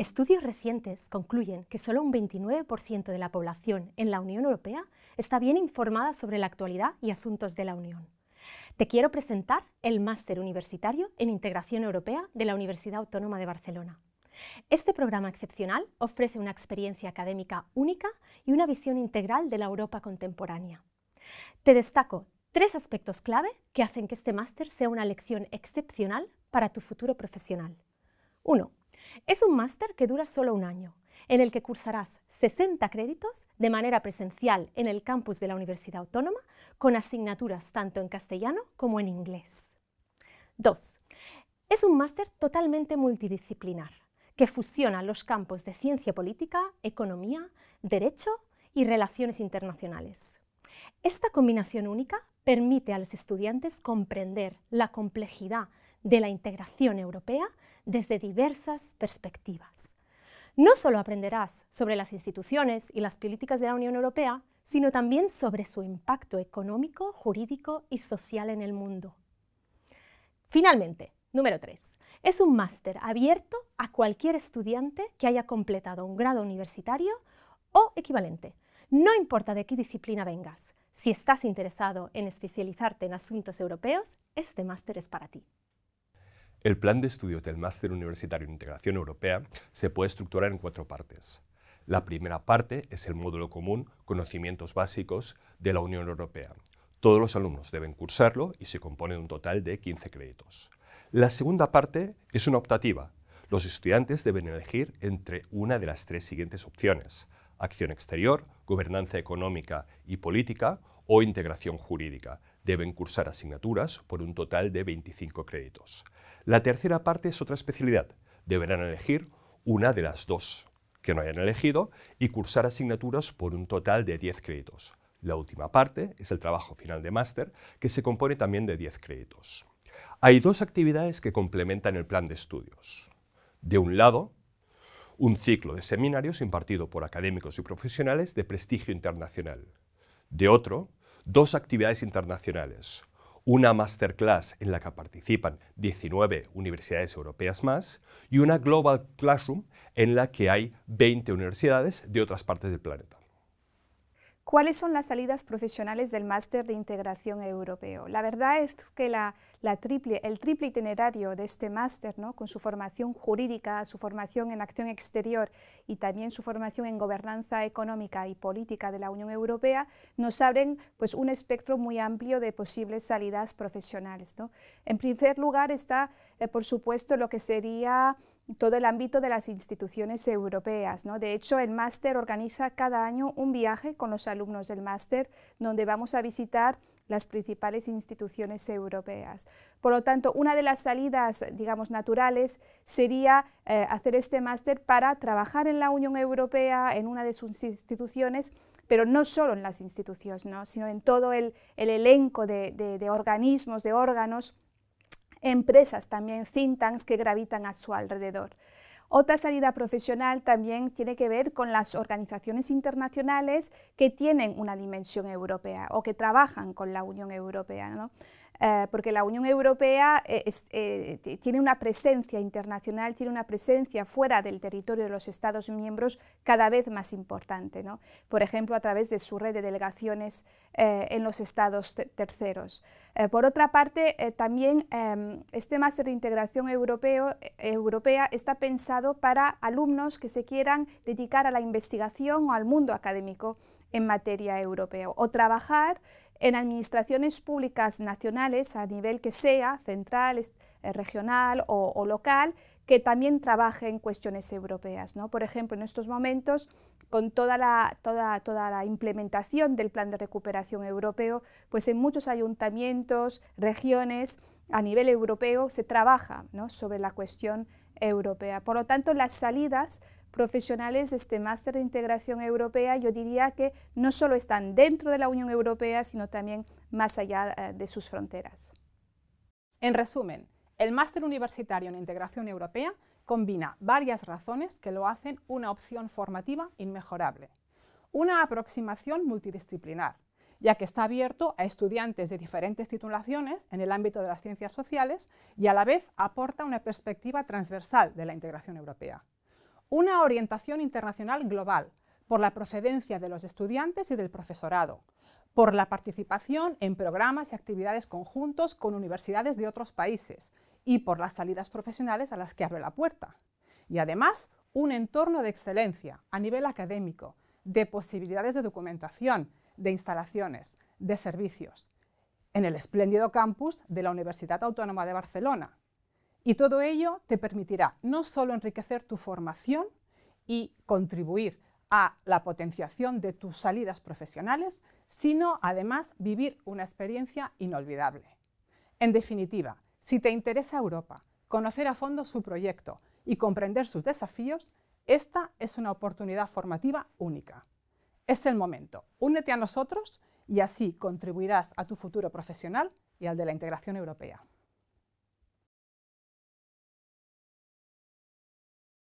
Estudios recientes concluyen que solo un 29% de la población en la Unión Europea está bien informada sobre la actualidad y asuntos de la Unión. Te quiero presentar el Máster Universitario en Integración Europea de la Universidad Autónoma de Barcelona. Este programa excepcional ofrece una experiencia académica única y una visión integral de la Europa contemporánea. Te destaco tres aspectos clave que hacen que este máster sea una lección excepcional para tu futuro profesional. 1. Es un máster que dura solo un año, en el que cursarás 60 créditos de manera presencial en el campus de la Universidad Autónoma, con asignaturas tanto en castellano como en inglés. 2. Es un máster totalmente multidisciplinar, que fusiona los campos de ciencia política, economía, derecho y relaciones internacionales. Esta combinación única permite a los estudiantes comprender la complejidad de la integración europea desde diversas perspectivas. No solo aprenderás sobre las instituciones y las políticas de la Unión Europea, sino también sobre su impacto económico, jurídico y social en el mundo. Finalmente, número 3. Es un máster abierto a cualquier estudiante que haya completado un grado universitario o equivalente. No importa de qué disciplina vengas, si estás interesado en especializarte en asuntos europeos, este máster es para ti. El plan de estudios del Máster Universitario en Integración Europea se puede estructurar en cuatro partes. La primera parte es el módulo común Conocimientos Básicos de la Unión Europea. Todos los alumnos deben cursarlo y se compone de un total de 15 créditos. La segunda parte es una optativa. Los estudiantes deben elegir entre una de las tres siguientes opciones. Acción exterior, gobernanza económica y política o integración jurídica. Deben cursar asignaturas por un total de 25 créditos. La tercera parte es otra especialidad. Deberán elegir una de las dos que no hayan elegido y cursar asignaturas por un total de 10 créditos. La última parte es el trabajo final de máster, que se compone también de 10 créditos. Hay dos actividades que complementan el plan de estudios. De un lado, un ciclo de seminarios impartido por académicos y profesionales de prestigio internacional. De otro, dos actividades internacionales, una masterclass en la que participan 19 universidades europeas más y una Global Classroom en la que hay 20 universidades de otras partes del planeta. ¿Cuáles son las salidas profesionales del Máster de Integración Europeo? La verdad es que la, el triple itinerario de este máster, con su formación jurídica, su formación en acción exterior y también su formación en gobernanza económica y política de la Unión Europea, nos abren pues, un espectro muy amplio de posibles salidas profesionales. En primer lugar está, eh, por supuesto, lo que sería todo el ámbito de las instituciones europeas. ¿no? De hecho, el máster organiza cada año un viaje con los alumnos del máster, donde vamos a visitar las principales instituciones europeas. Por lo tanto, una de las salidas, digamos, naturales sería eh, hacer este máster para trabajar en la Unión Europea, en una de sus instituciones, pero no solo en las instituciones, sino en todo el, elenco de, de organismos, de órganos, empresas también, think que gravitan a su alrededor. Otra salida profesional también tiene que ver con las organizaciones internacionales que tienen una dimensión europea o que trabajan con la Unión Europea. Eh, porque la Unión Europea eh, eh, tiene una presencia internacional, tiene una presencia fuera del territorio de los Estados miembros cada vez más importante, por ejemplo, a través de su red de delegaciones en los Estados terceros. por otra parte, también em, este máster de integración europea está pensado para alumnos que se quieran dedicar a la investigación o al mundo académico en materia europea o trabajar en administraciones públicas nacionales a nivel que sea, central, eh, regional o, local, que también trabaje en cuestiones europeas. Por ejemplo, en estos momentos, con toda la, la implementación del Plan de Recuperación Europeo, pues en muchos ayuntamientos, regiones, a nivel europeo se trabaja sobre la cuestión europea. Por lo tanto, las salidas profesionales de este máster de integración europea, yo diría que no solo están dentro de la Unión Europea, sino también más allá eh, de sus fronteras. En resumen, el máster universitario en integración europea combina varias razones que lo hacen una opción formativa inmejorable. Una aproximación multidisciplinar, ya que está abierto a estudiantes de diferentes titulaciones en el ámbito de las ciencias sociales y a la vez aporta una perspectiva transversal de la integración europea una orientación internacional global por la procedencia de los estudiantes y del profesorado, por la participación en programas y actividades conjuntos con universidades de otros países y por las salidas profesionales a las que abre la puerta. Y además, un entorno de excelencia a nivel académico, de posibilidades de documentación, de instalaciones, de servicios, en el espléndido campus de la Universidad Autónoma de Barcelona, y todo ello te permitirá no solo enriquecer tu formación y contribuir a la potenciación de tus salidas profesionales, sino además vivir una experiencia inolvidable. En definitiva, si te interesa Europa, conocer a fondo su proyecto y comprender sus desafíos, esta es una oportunidad formativa única. Es el momento. Únete a nosotros y así contribuirás a tu futuro profesional y al de la integración europea.